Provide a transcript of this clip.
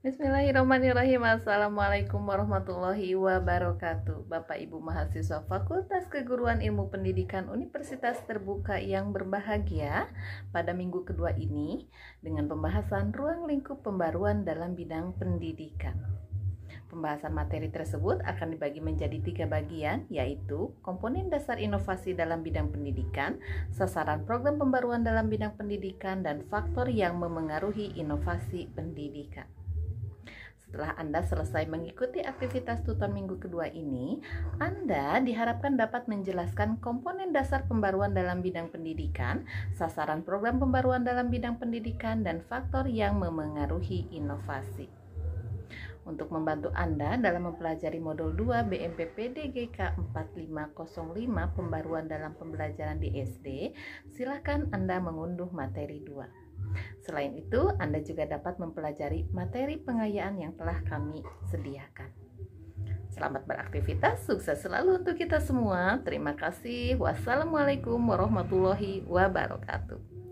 Bismillahirrahmanirrahim Assalamualaikum warahmatullahi wabarakatuh Bapak Ibu Mahasiswa Fakultas Keguruan Ilmu Pendidikan Universitas Terbuka yang berbahagia Pada minggu kedua ini Dengan pembahasan ruang lingkup pembaruan dalam bidang pendidikan Pembahasan materi tersebut akan dibagi menjadi tiga bagian Yaitu komponen dasar inovasi dalam bidang pendidikan Sasaran program pembaruan dalam bidang pendidikan Dan faktor yang memengaruhi inovasi pendidikan setelah Anda selesai mengikuti aktivitas tutor minggu kedua ini, Anda diharapkan dapat menjelaskan komponen dasar pembaruan dalam bidang pendidikan, sasaran program pembaruan dalam bidang pendidikan, dan faktor yang memengaruhi inovasi. Untuk membantu Anda dalam mempelajari modul 2 BMPP DGK 4505 pembaruan dalam pembelajaran di SD, silakan Anda mengunduh materi 2. Selain itu, Anda juga dapat mempelajari materi pengayaan yang telah kami sediakan. Selamat beraktivitas, sukses selalu untuk kita semua. Terima kasih. Wassalamualaikum warahmatullahi wabarakatuh.